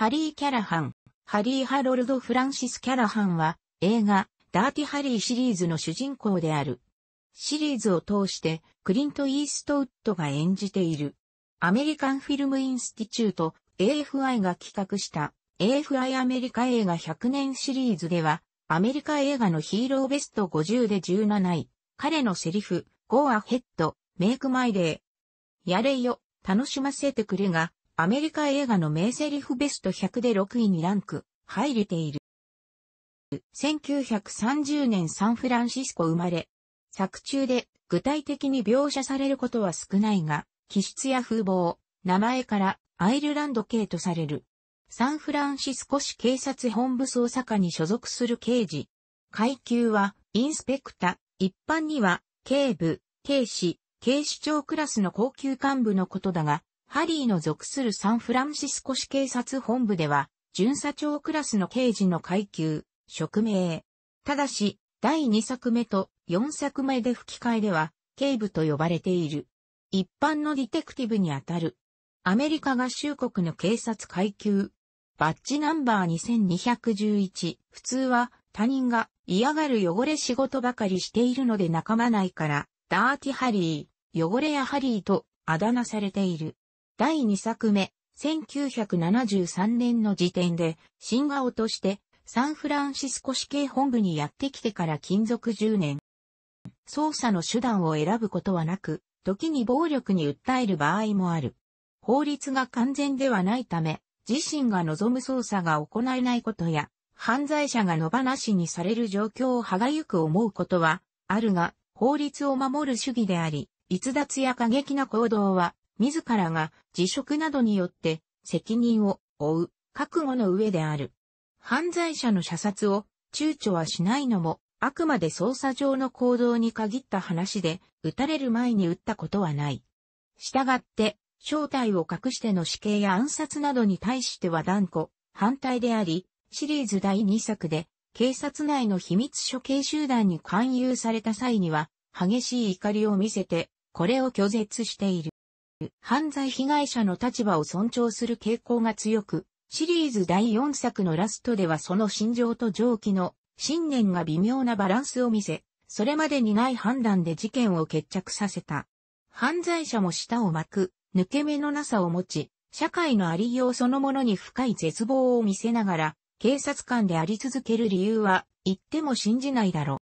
ハリー・キャラハン、ハリー・ハロルド・フランシス・キャラハンは映画ダーティ・ハリーシリーズの主人公である。シリーズを通してクリント・イーストウッドが演じている。アメリカンフィルム・インスティチュート AFI が企画した AFI アメリカ映画100年シリーズではアメリカ映画のヒーローベスト50で17位。彼のセリフ、Go ahead, make my day. やれよ、楽しませてくれがアメリカ映画の名セリフベスト100で6位にランク、入れている。1930年サンフランシスコ生まれ、作中で具体的に描写されることは少ないが、気質や風貌、名前からアイルランド系とされる。サンフランシスコ市警察本部捜査課に所属する刑事。階級はインスペクタ、一般には警部、警視、警視庁クラスの高級幹部のことだが、ハリーの属するサンフランシスコ市警察本部では、巡査長クラスの刑事の階級、職名。ただし、第2作目と4作目で吹き替えでは、警部と呼ばれている。一般のディテクティブにあたる。アメリカ合衆国の警察階級。バッジナンバー2211。普通は他人が嫌がる汚れ仕事ばかりしているので仲間ないから、ダーティハリー、汚れやハリーとあだ名されている。第2作目、1973年の時点で、新顔として、サンフランシスコ市警本部にやってきてから勤続10年。捜査の手段を選ぶことはなく、時に暴力に訴える場合もある。法律が完全ではないため、自身が望む捜査が行えないことや、犯罪者が野放しにされる状況を歯がゆく思うことは、あるが、法律を守る主義であり、逸脱や過激な行動は、自らが辞職などによって責任を負う覚悟の上である。犯罪者の射殺を躊躇はしないのも、あくまで捜査上の行動に限った話で、撃たれる前に撃ったことはない。したがって、正体を隠しての死刑や暗殺などに対しては断固、反対であり、シリーズ第2作で、警察内の秘密処刑集団に勧誘された際には、激しい怒りを見せて、これを拒絶している。犯罪被害者の立場を尊重する傾向が強く、シリーズ第4作のラストではその心情と上記の信念が微妙なバランスを見せ、それまでにない判断で事件を決着させた。犯罪者も舌を巻く、抜け目のなさを持ち、社会のありようそのものに深い絶望を見せながら、警察官であり続ける理由は、言っても信じないだろ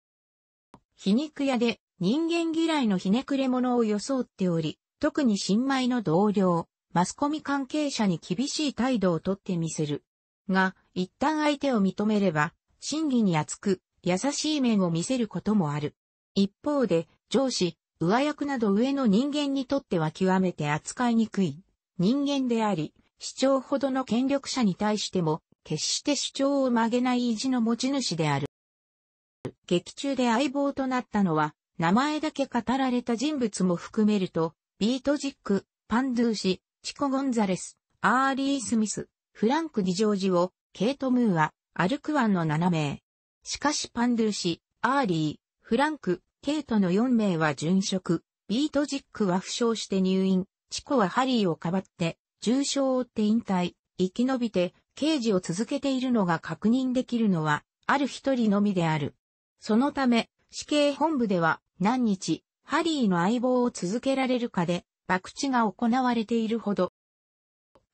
う。皮肉屋で人間嫌いのひねくれ者を装っており、特に新米の同僚、マスコミ関係者に厳しい態度をとってみせる。が、一旦相手を認めれば、真偽に厚く、優しい面を見せることもある。一方で、上司、上役など上の人間にとっては極めて扱いにくい人間であり、主張ほどの権力者に対しても、決して主張を曲げない意地の持ち主である。劇中で相棒となったのは、名前だけ語られた人物も含めると、ビートジック、パンドゥーシ、チコ・ゴンザレス、アーリー・スミス、フランク・ディジョージを、ケイト・ムーア、アルクワンの7名。しかしパンドゥーシ、アーリー、フランク、ケイトの4名は殉職、ビートジックは負傷して入院、チコはハリーをかばって、重傷を負って引退、生き延びて、刑事を続けているのが確認できるのは、ある一人のみである。そのため、死刑本部では、何日、ハリーの相棒を続けられるかで、博打が行われているほど。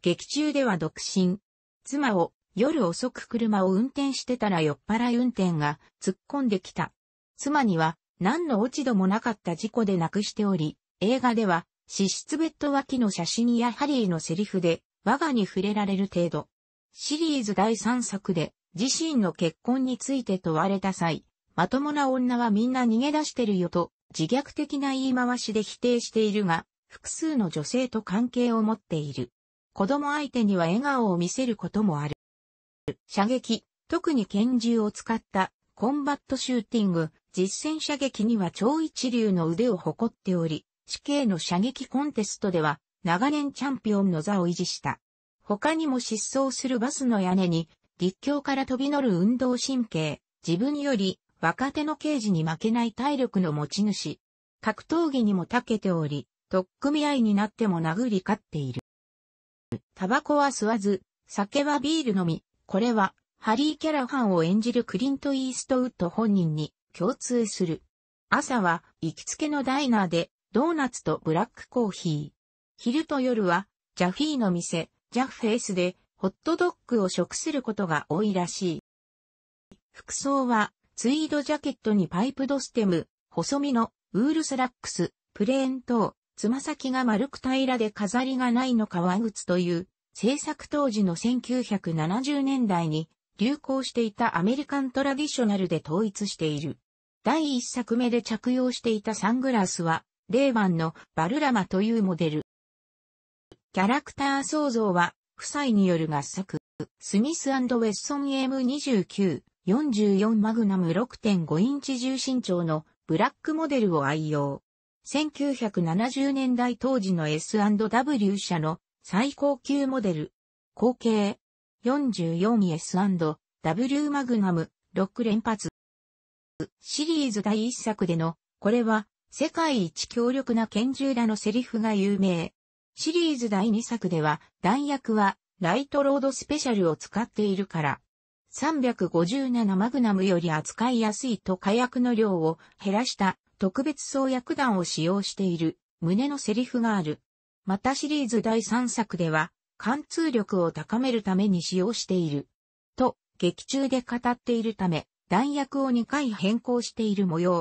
劇中では独身。妻を夜遅く車を運転してたら酔っ払い運転が突っ込んできた。妻には何の落ち度もなかった事故で亡くしており、映画では脂質ベッド脇の写真やハリーのセリフで我がに触れられる程度。シリーズ第3作で自身の結婚について問われた際、まともな女はみんな逃げ出してるよと自虐的な言い回しで否定しているが、複数の女性と関係を持っている。子供相手には笑顔を見せることもある。射撃、特に拳銃を使ったコンバットシューティング、実戦射撃には超一流の腕を誇っており、死刑の射撃コンテストでは長年チャンピオンの座を維持した。他にも失踪するバスの屋根に、立教から飛び乗る運動神経、自分より若手の刑事に負けない体力の持ち主。格闘技にも長けており、く組合いになっても殴り勝っている。タバコは吸わず、酒はビールのみ、これは、ハリー・キャラハンを演じるクリント・イーストウッド本人に共通する。朝は、行きつけのダイナーで、ドーナツとブラックコーヒー。昼と夜は、ジャフィーの店、ジャフェイスで、ホットドッグを食することが多いらしい。服装は、ツイードジャケットにパイプドステム、細身のウールスラックス、プレーン等、つま先が丸く平らで飾りがないの革靴という、制作当時の1970年代に流行していたアメリカントラディショナルで統一している。第1作目で着用していたサングラスは、レーバンのバルラマというモデル。キャラクター創造は、夫妻による合作、スミスウェッソン M29 44マグナム6.5インチ重心長のブラックモデルを愛用。1970年代当時の S&W 社の最高級モデル。後継 44S&W マグナム6連発。シリーズ第1作での、これは世界一強力な拳銃らのセリフが有名。シリーズ第2作では弾薬はライトロードスペシャルを使っているから。357マグナムより扱いやすいと火薬の量を減らした特別創薬弾を使用している胸のセリフがある。またシリーズ第3作では貫通力を高めるために使用している。と、劇中で語っているため、弾薬を2回変更している模様。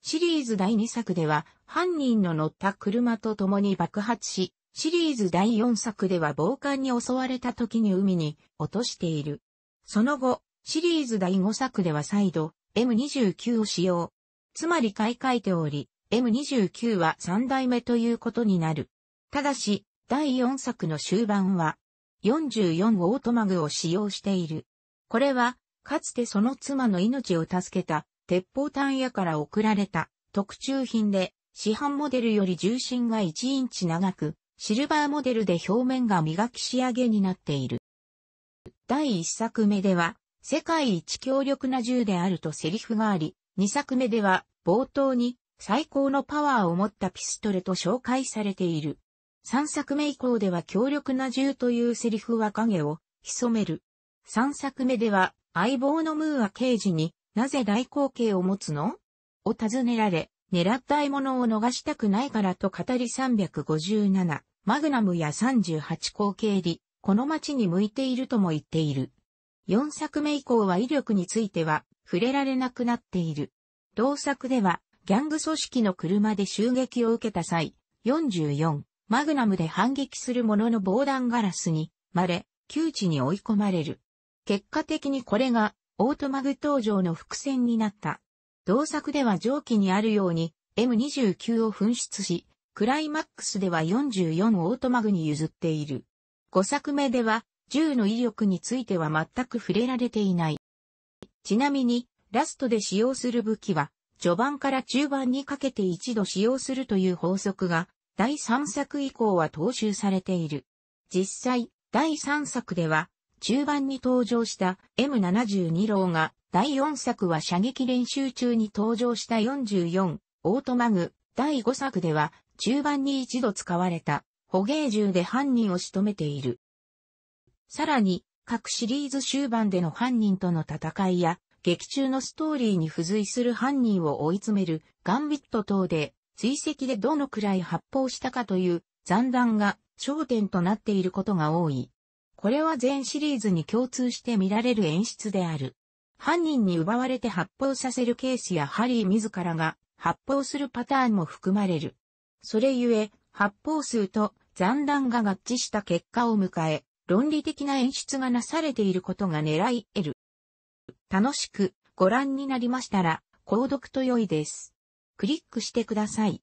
シリーズ第2作では犯人の乗った車と共に爆発し、シリーズ第4作では暴漢に襲われた時に海に落としている。その後、シリーズ第5作では再度、M29 を使用。つまり買い替えており、M29 は3代目ということになる。ただし、第4作の終盤は、44オートマグを使用している。これは、かつてその妻の命を助けた、鉄砲単屋から送られた、特注品で、市販モデルより重心が1インチ長く、シルバーモデルで表面が磨き仕上げになっている。第1作目では、世界一強力な銃であるとセリフがあり、2作目では、冒頭に、最高のパワーを持ったピストルと紹介されている。3作目以降では強力な銃というセリフは影を潜める。3作目では相棒のムーア刑事になぜ大口径を持つのを尋ねられ、狙った獲物を逃したくないからと語り357、マグナムや38口径リ、この街に向いているとも言っている。4作目以降は威力については触れられなくなっている。同作では、ギャング組織の車で襲撃を受けた際、44、マグナムで反撃するものの防弾ガラスに、まれ、窮地に追い込まれる。結果的にこれが、オートマグ登場の伏線になった。同作では上記にあるように、M29 を紛失し、クライマックスでは44オートマグに譲っている。5作目では、銃の威力については全く触れられていない。ちなみに、ラストで使用する武器は、序盤から中盤にかけて一度使用するという法則が、第3作以降は踏襲されている。実際、第3作では、中盤に登場した M72 ローが、第4作は射撃練習中に登場した44、オートマグ、第5作では、中盤に一度使われた捕鯨銃で犯人を仕留めている。さらに、各シリーズ終盤での犯人との戦いや、劇中のストーリーに付随する犯人を追い詰めるガンビット等で、追跡でどのくらい発砲したかという残弾が焦点となっていることが多い。これは全シリーズに共通して見られる演出である。犯人に奪われて発砲させるケースやハリー自らが発砲するパターンも含まれる。それゆえ、発砲数と残弾が合致した結果を迎え、論理的な演出がなされていることが狙い得る。楽しくご覧になりましたら、購読と良いです。クリックしてください。